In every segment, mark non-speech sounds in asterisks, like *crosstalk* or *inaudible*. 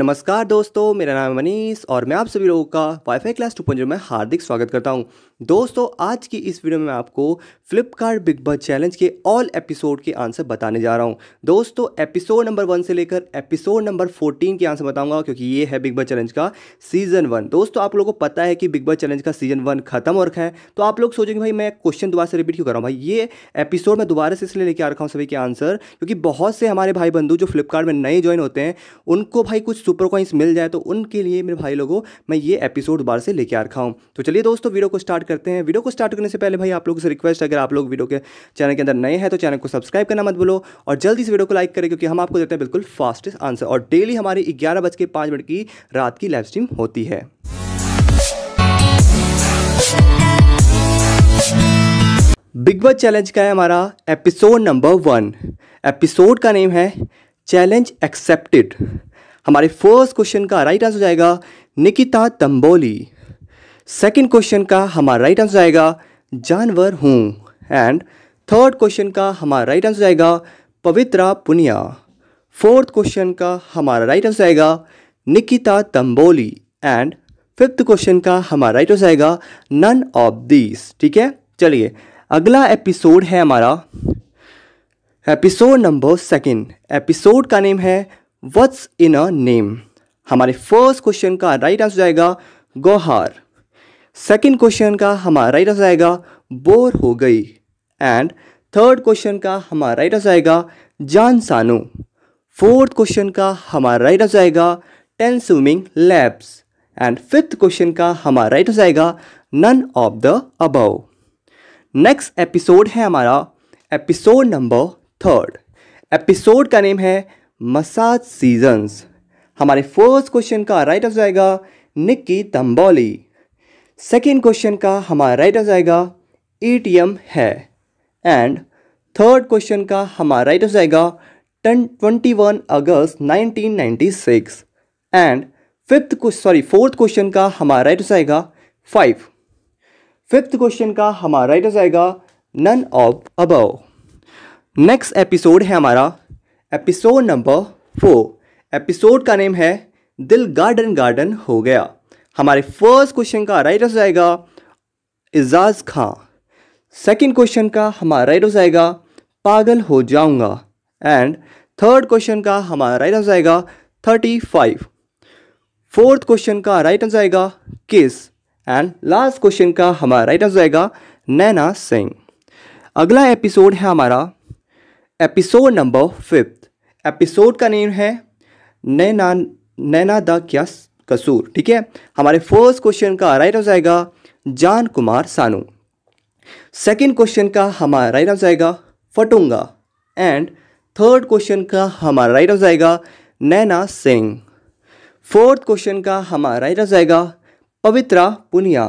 नमस्कार दोस्तों मेरा नाम है मनीष और मैं आप सभी लोगों का वाईफाई क्लास टू पॉइंट में हार्दिक स्वागत करता हूं दोस्तों आज की इस वीडियो में आपको फ्लिपकार्ट बिग बस चैलेंज के ऑल एपिसोड के आंसर बताने जा रहा हूं दोस्तों एपिसोड नंबर वन से लेकर एपिसोड नंबर फोर्टीन के आंसर बताऊंगा क्योंकि ये है बिग बस चैलेंज का सीजन वन दोस्तों आप लोगों को पता है कि बिग बस चैलेंज का सीजन वन खत्म हो रखा है तो आप लोग सोचेंगे भाई मैं क्वेश्चन दोबारा से रिपीट क्यों कर रहा हूँ भाई ये एपिसोड मैं दोबारा से इसलिए लेकर आ रखा हूँ सभी के आंसर क्योंकि बहुत से हमारे भाई बंधु जो फ्लिपकार्ट में नए ज्वाइन होते हैं उनको भाई कुछ सुपर कॉइंस मिल जाए तो उनके लिए मेरे भाई लोगों मैं ये एपिसोड बार से लेके आ रखा हूँ तो चलिए दोस्तों वीडियो को स्टार्ट करते हैं वीडियो को स्टार्ट करने से पहले भाई आप लोगों से रिक्वेस्ट अगर आप लोग वीडियो के चैनल के अंदर नए हैं तो चैनल को सब्सक्राइब करना मत बोलो और जल्दी इस वीडियो को लाइक करें क्योंकि हम आपको देते हैं बिल्कुल फास्टेस्ट आंसर और डेली हमारी ग्यारह बज के पाँच मिनट की रात की लाइव स्ट्रीम होती है बिग बॉस चैलेंज का है हमारा एपिसोड नंबर वन एपिसोड का नेम है चैलेंज एक्सेप्टेड हमारे फर्स्ट क्वेश्चन का राइट आंसर जाएगा निकिता तंबोली सेकंड क्वेश्चन का हमारा राइट आंसर जाएगा जानवर हूँ एंड थर्ड क्वेश्चन का हमारा राइट आंसर जाएगा पवित्रा पुनिया फोर्थ क्वेश्चन का हमारा राइट आंसर जाएगा Nikita Tamboli and fifth question का हमारा राइट आंसर जाएगा नन ऑफ दीस ठीक है चलिए अगला एपिसोड है हमारा एपिसोड नंबर सेकेंड एपिसोड का नेम है वट्स इन अ नेम हमारे फर्स्ट क्वेश्चन का राइट आंसर जाएगा गौहार सेकंड क्वेश्चन का हमारा राइट आंसर आएगा बोर हो गई एंड थर्ड क्वेश्चन का हमारा राइट आंसर आएगा जान सानो फोर्थ क्वेश्चन का हमारा राइट आंसर आएगा ten swimming laps and fifth question का हमारा राइट आंसर आएगा none of the above next episode है हमारा एपिसोड नंबर थर्ड एपिसोड का नेम है मसाज सीजन्स हमारे फर्स्ट क्वेश्चन का राइट आंसर आएगा निक्की तंबोली सेकेंड क्वेश्चन का हमारा राइट आंसर आएगा ईटीएम है एंड थर्ड क्वेश्चन का हमारा राइट आंसर आएगा टन twenty one August nineteen ninety six and fifth sorry fourth question का हमारा राइट आंसर आएगा फाइव फिफ्थ क्वेश्चन का हमारा राइट आंसर आएगा none of above next episode है हमारा एपिसोड नंबर फोर एपिसोड का नेम है दिल गार्डन गार्डन हो गया हमारे फर्स्ट क्वेश्चन का राइट आंसर आएगा एजाज खां सेकंड क्वेश्चन का हमारा राइट आंसर आएगा पागल हो जाऊंगा एंड थर्ड क्वेश्चन का हमारा राइट आंसर आएगा थर्टी फाइव फोर्थ क्वेश्चन का राइट आंसर आएगा किस एंड लास्ट क्वेश्चन का हमारा राइट आंसर आएगा नैना सिंह अगला एपिसोड है हमारा एपिसोड नंबर फिफ्थ एपिसोड का नेम है नैना नैना द क्या कसूर ठीक है हमारे फर्स्ट क्वेश्चन का राइट हो जाएगा जान कुमार सानू सेकंड क्वेश्चन का हमारा राइट हो जाएगा फटूंगा एंड थर्ड क्वेश्चन का हमारा राइट हो जाएगा नैना सिंह फोर्थ क्वेश्चन का हमारा राइट हो जाएगा Pavitra Punia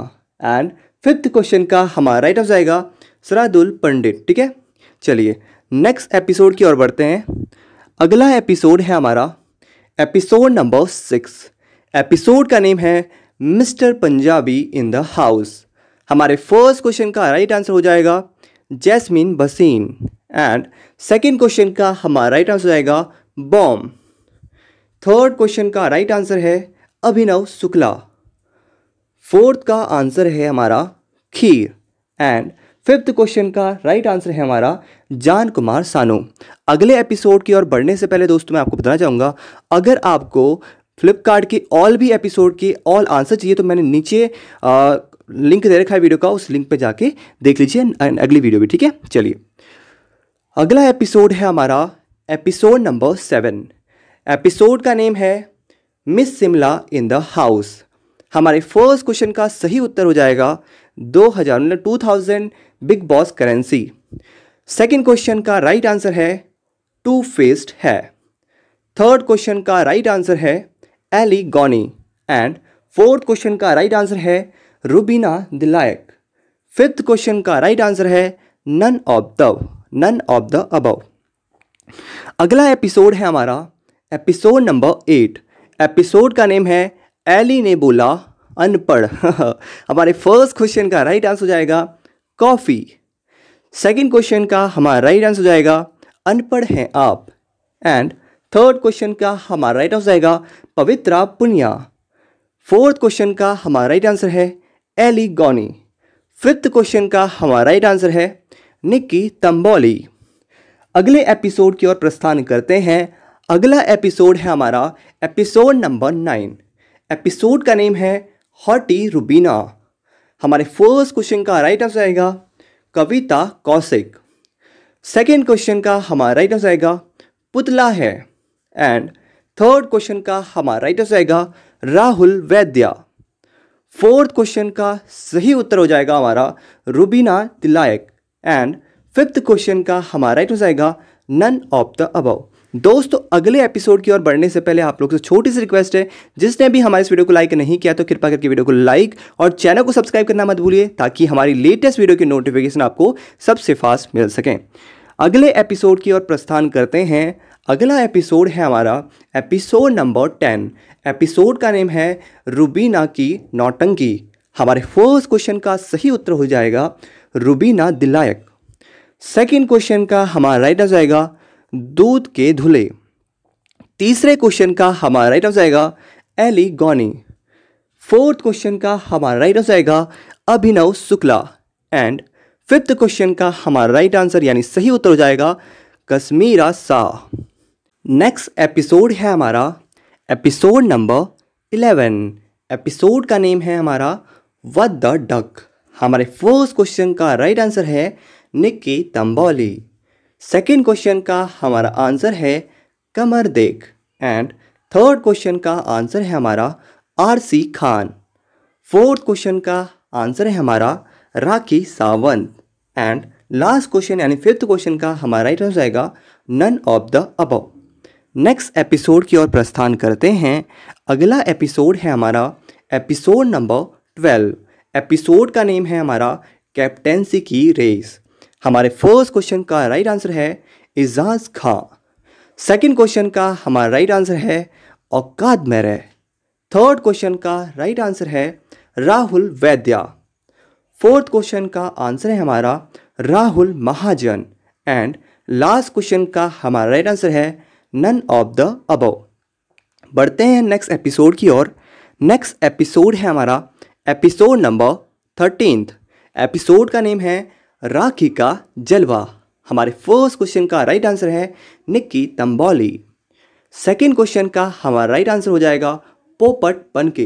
and fifth question का हमारा राइट हो जाएगा सरादुल पंडित ठीक है चलिए नेक्स्ट एपिसोड की ओर बढ़ते हैं अगला एपिसोड है हमारा एपिसोड नंबर सिक्स एपिसोड का नेम है mister Punjabi in the house हमारे फर्स्ट क्वेश्चन का राइट आंसर हो जाएगा जैस्मिन बसीन एंड सेकेंड क्वेश्चन का हमारा राइट आंसर हो जाएगा बॉम थर्ड क्वेश्चन का राइट आंसर है अभिनव शुक्ला फोर्थ का आंसर है हमारा खीर एंड फिफ्थ क्वेश्चन का राइट आंसर है हमारा जान कुमार सानो अगले एपिसोड की ओर बढ़ने से पहले दोस्तों मैं आपको बताना चाहूँगा अगर आपको फ्लिपकार्ट के ऑल भी एपिसोड के ऑल आंसर चाहिए तो मैंने नीचे आ, लिंक दे रखा है वीडियो का उस लिंक पे जाके देख लीजिए अगली वीडियो भी ठीक है चलिए अगला एपिसोड है हमारा एपिसोड नंबर सेवन एपिसोड का नेम है miss Shimla in the house हमारे फर्स्ट क्वेश्चन का सही उत्तर हो जाएगा दो हज़ार two thousand big boss currency second question का राइट right आंसर है टू फेस्ड है थर्ड क्वेश्चन का राइट right आंसर है Aly Goni and fourth question का राइट right आंसर है रूबीना दिलायक फिफ्थ क्वेश्चन का राइट आंसर है none of the none of the above अगला एपिसोड है हमारा एपिसोड नंबर एट एपिसोड का नेम है एली ने बोला अनपढ़ *laughs* हमारे फर्स्ट क्वेश्चन का राइट आंसर हो जाएगा कॉफ़ी सेकेंड क्वेश्चन का हमारा राइट आंसर हो जाएगा अनपढ़ हैं आप एंड थर्ड क्वेश्चन का हमारा राइट आंसर जाएगा पवित्रा पुनिया फोर्थ क्वेश्चन का हमारा राइट आंसर है एली गौनी फिफ्थ क्वेश्चन का हमारा राइट आंसर है निक्की तंबोली अगले एपिसोड की ओर प्रस्थान करते हैं अगला एपिसोड है हमारा एपिसोड नंबर नाइन एपिसोड का नेम है हॉटी रुबीना हमारे फर्स्ट क्वेश्चन का राइट आंसर आएगा कविता कौशिक सेकेंड क्वेश्चन का हमारा राइट आंसर आएगा पुतला है एंड थर्ड क्वेश्चन का हमारा राइट आंसर आएगा राहुल वैद्या फोर्थ क्वेश्चन का सही उत्तर हो जाएगा हमारा Rubina Dilaik and fifth question का हमारा राइट आंसर आएगा नन ऑफ द अबव दोस्तों अगले एपिसोड की ओर बढ़ने से पहले आप लोग से छोटी सी रिक्वेस्ट है जिसने भी हमारे इस वीडियो को लाइक नहीं किया तो कृपा करके वीडियो को लाइक और चैनल को सब्सक्राइब करना मत भूलिए ताकि हमारी लेटेस्ट वीडियो की नोटिफिकेशन आपको सबसे फास्ट मिल सकें अगले एपिसोड की ओर प्रस्थान करते हैं अगला एपिसोड है हमारा एपिसोड नंबर टेन एपिसोड का नेम है रूबीना की नौटंकी हमारे फर्स्ट क्वेश्चन का सही उत्तर हो जाएगा रूबीना दिलायक सेकेंड क्वेश्चन का हमारा राइट आंसर जाएगा दूध के धुले तीसरे क्वेश्चन का हमारा राइट आंसर आएगा गॉनी फोर्थ क्वेश्चन का हमारा राइट आंसर आएगा Abhinav Shukla and fifth question का हमारा राइट आंसर यानी सही उत्तर हो जाएगा कश्मीरा शाह नेक्स्ट एपिसोड है हमारा एपिसोड नंबर इलेवन एपिसोड का नेम है हमारा वद द डक हमारे फर्स्ट क्वेश्चन का राइट आंसर है निक्की तंबौली सेकेंड क्वेश्चन का हमारा आंसर है कमर देख एंड थर्ड क्वेश्चन का आंसर है हमारा Arshi Khan fourth question का आंसर है हमारा Rakhi Sawant and last question यानी फिफ्थ क्वेश्चन का हमारा राइट हो जाएगा none of the above next episode की ओर प्रस्थान करते हैं अगला एपिसोड है हमारा एपिसोड नंबर ट्वेल्व एपिसोड का नेम है हमारा कैप्टेंसी की रेस हमारे फर्स्ट क्वेश्चन का राइट आंसर है एजाज खां सेकंड क्वेश्चन का हमारा राइट आंसर है औकाद मेरे थर्ड क्वेश्चन का राइट आंसर है राहुल वैद्या फोर्थ क्वेश्चन का आंसर है हमारा Rahul Mahajan and last question का हमारा राइट आंसर है नन ऑफ द अबव बढ़ते हैं नेक्स्ट एपिसोड की ओर नेक्स्ट एपिसोड है हमारा एपिसोड नंबर थर्टीन एपिसोड का नेम है राखी का जलवा हमारे फर्स्ट क्वेश्चन का राइट आंसर है निक्की तंबौली सेकेंड क्वेश्चन का हमारा राइट आंसर हो जाएगा पोपट पनके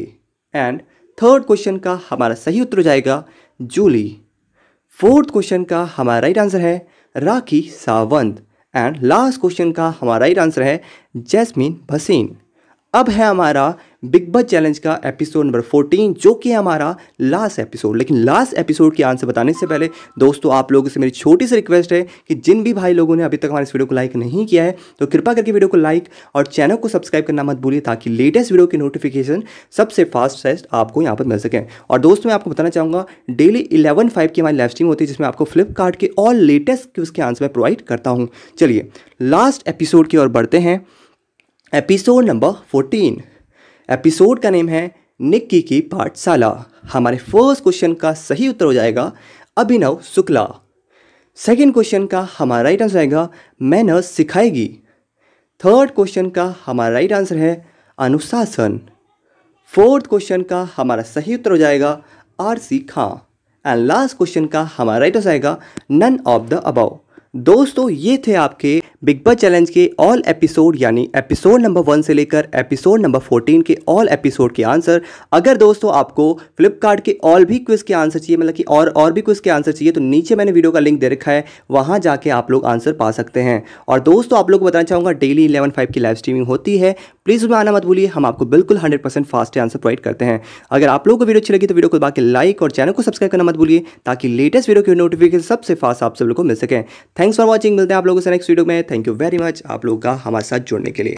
एंड थर्ड क्वेश्चन का हमारा सही उत्तर हो जाएगा जूली फोर्थ क्वेश्चन का हमारा राइट आंसर है Rakhi Sawant and last question का हमारा राइट आंसर है जैस्मिन भसीन अब है हमारा बिग बस चैलेंज का एपिसोड नंबर 14 जो कि हमारा लास्ट एपिसोड लेकिन लास्ट एपिसोड के आंसर बताने से पहले दोस्तों आप लोगों से मेरी छोटी सी रिक्वेस्ट है कि जिन भी भाई लोगों ने अभी तक हमारे इस वीडियो को लाइक नहीं किया है तो कृपा करके वीडियो को लाइक और चैनल को सब्सक्राइब करना मत भूलिए ताकि लेटेस्ट वीडियो की नोटिफिकेशन सबसे फास्ट फास्ट आपको यहाँ पर मिल सके और दोस्तों मैं आपको बताना चाहूँगा डेली इलेवन फाइव की हमारी लाइव स्ट्रीम होती है जिसमें आपको फ्लिपकार्ट के और लेटेस्ट क्यूज के आंसर मैं प्रोवाइड करता हूँ चलिए लास्ट एपिसोड की ओर बढ़ते हैं एपिसोड नंबर फोर्टीन एपिसोड का नेम है निक्की की पाठशाला हमारे फर्स्ट क्वेश्चन का सही उत्तर हो जाएगा अभिनव शुक्ला सेकेंड क्वेश्चन का हमारा राइट आंसर आएगा मैनर्स सिखाएगी थर्ड क्वेश्चन का हमारा राइट आंसर है अनुशासन फोर्थ क्वेश्चन का हमारा सही उत्तर हो जाएगा Arshi Khan and last question का हमारा राइट आंसर आएगा नन ऑफ द अबाउ दोस्तों ये थे आपके बिग बॉस चैलेंज के ऑल एपिसोड यानी एपिसोड नंबर वन से लेकर एपिसोड नंबर फोर्टीन के ऑल एपिसोड के आंसर अगर दोस्तों आपको फ्लिपकार्ट के ऑल भी क्विज के आंसर चाहिए मतलब कि और और भी क्विज के आंसर चाहिए तो नीचे मैंने वीडियो का लिंक दे रखा है वहाँ जाके आप लोग आंसर पा सकते हैं और दोस्तों आप लोग को बताना चाहूँगा डेली इलेवन फाइव की लाइव स्ट्रीमिंग होती है प्लीज़ उसमें आना मत भूलिए हम आपको बिल्कुल hundred percent fast answer provide करते हैं अगर आप लोग को वीडियो अच्छी लगी तो वीडियो को बाकी लाइक और चैनल को सब्सक्राइब करना मत भूलिए ताकि लेटेस्ट वीडियो की नोटिफिकेशन सबसे फास्ट आप सब लोग को मिल सके थैंक्स फॉर वॉचिंग मिलते हैं आप लोगों से नेक्स्ट वीडियो में थैंक यू वेरी मच आप लोग का हमारे साथ जुड़ने के लिए